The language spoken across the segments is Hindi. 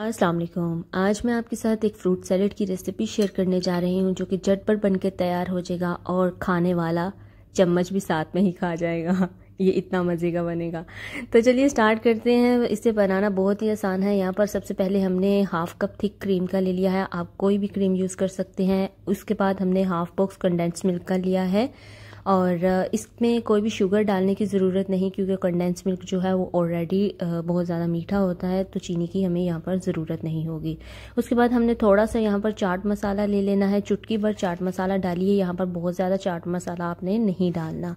अस्सलाम वालेकुम आज मैं आपके साथ एक फ्रूट सैलड की रेसिपी शेयर करने जा रही हूँ जो कि झटपट के तैयार हो जाएगा और खाने वाला चम्मच भी साथ में ही खा जाएगा ये इतना मज़े का बनेगा तो चलिए स्टार्ट करते हैं इसे बनाना बहुत ही आसान है यहाँ पर सबसे पहले हमने हाफ़ कप थिक क्रीम का ले लिया है आप कोई भी क्रीम यूज़ कर सकते हैं उसके बाद हमने हाफ़ बॉक्स कंडेंस मिल्क का लिया है और इसमें कोई भी शुगर डालने की ज़रूरत नहीं क्योंकि कंडेंस मिल्क जो है वो ऑलरेडी बहुत ज़्यादा मीठा होता है तो चीनी की हमें यहाँ पर ज़रूरत नहीं होगी उसके बाद हमने थोड़ा सा यहाँ पर चाट मसाला ले लेना है चुटकी भर चाट मसाला डालिए यहाँ पर बहुत ज़्यादा चाट मसाला आपने नहीं डालना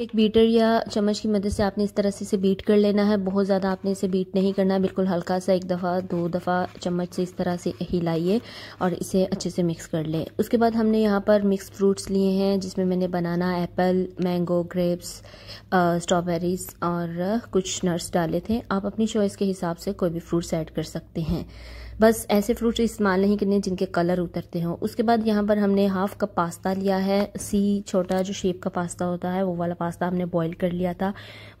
एक बीटर या चम्मच की मदद से आपने इस तरह से इसे बीट कर लेना है बहुत ज़्यादा आपने इसे बीट नहीं करना है बिल्कुल हल्का सा एक दफ़ा दो दफ़ा चम्मच से इस तरह से हिलाइए और इसे अच्छे से मिक्स कर लें उसके बाद हमने यहाँ पर मिक्स फ्रूट्स लिए हैं जिसमें मैंने banana apple mango grapes strawberries और कुछ नट्स डाले थे आप अपनी चॉइस के हिसाब से कोई भी फ्रूट्स ऐड कर सकते हैं बस ऐसे फ्रूट्स इस्तेमाल नहीं करने जिनके कलर उतरते हों उसके बाद यहाँ पर हमने हाफ कप पास्ता लिया है सी छोटा जो शेप का पास्ता होता है वो वाला पास्ता हमने बॉईल कर लिया था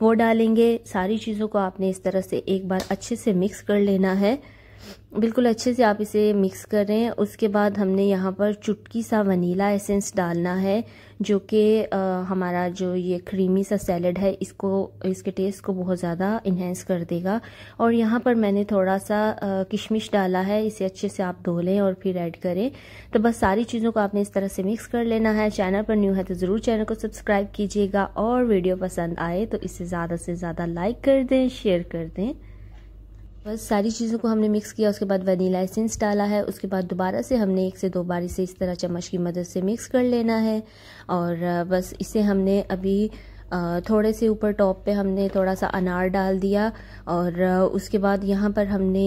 वो डालेंगे सारी चीज़ों को आपने इस तरह से एक बार अच्छे से मिक्स कर लेना है बिल्कुल अच्छे से आप इसे मिक्स कर रहे हैं उसके बाद हमने यहाँ पर चुटकी सा वनीला एसेंस डालना है जो कि हमारा जो ये क्रीमी सा सैलड है इसको इसके टेस्ट को बहुत ज़्यादा इन्हेंस कर देगा और यहाँ पर मैंने थोड़ा सा किशमिश डाला है इसे अच्छे से आप धो लें और फिर ऐड करें तो बस सारी चीज़ों को आपने इस तरह से मिक्स कर लेना है चैनल पर न्यू है तो ज़रूर चैनल को सब्सक्राइब कीजिएगा और वीडियो पसंद आए तो इसे ज़्यादा से ज़्यादा लाइक कर दें शेयर कर दें बस सारी चीज़ों को हमने मिक्स किया उसके बाद वनीला एसेंस डाला है उसके बाद दोबारा से हमने एक से दो बार इसे इस तरह चम्मच की मदद से मिक्स कर लेना है और बस इसे हमने अभी थोड़े से ऊपर टॉप पे हमने थोड़ा सा अनार डाल दिया और उसके बाद यहाँ पर हमने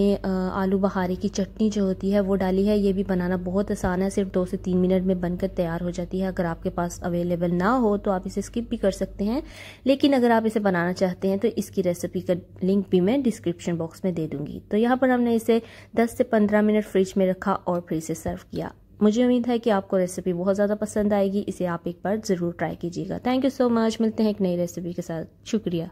आलू बहारे की चटनी जो होती है वो डाली है ये भी बनाना बहुत आसान है सिर्फ दो से तीन मिनट में बनकर तैयार हो जाती है अगर आपके पास अवेलेबल ना हो तो आप इसे स्किप भी कर सकते हैं लेकिन अगर आप इसे बनाना चाहते हैं तो इसकी रेसिपी का लिंक भी मैं डिस्क्रिप्शन बॉक्स में दे दूँगी तो यहाँ पर हमने इसे दस से पंद्रह मिनट फ्रिज में रखा और फिर इसे सर्व किया मुझे उम्मीद है कि आपको रेसिपी बहुत ज़्यादा पसंद आएगी इसे आप एक बार ज़रूर ट्राई कीजिएगा थैंक यू सो मच मिलते हैं एक नई रेसिपी के साथ शुक्रिया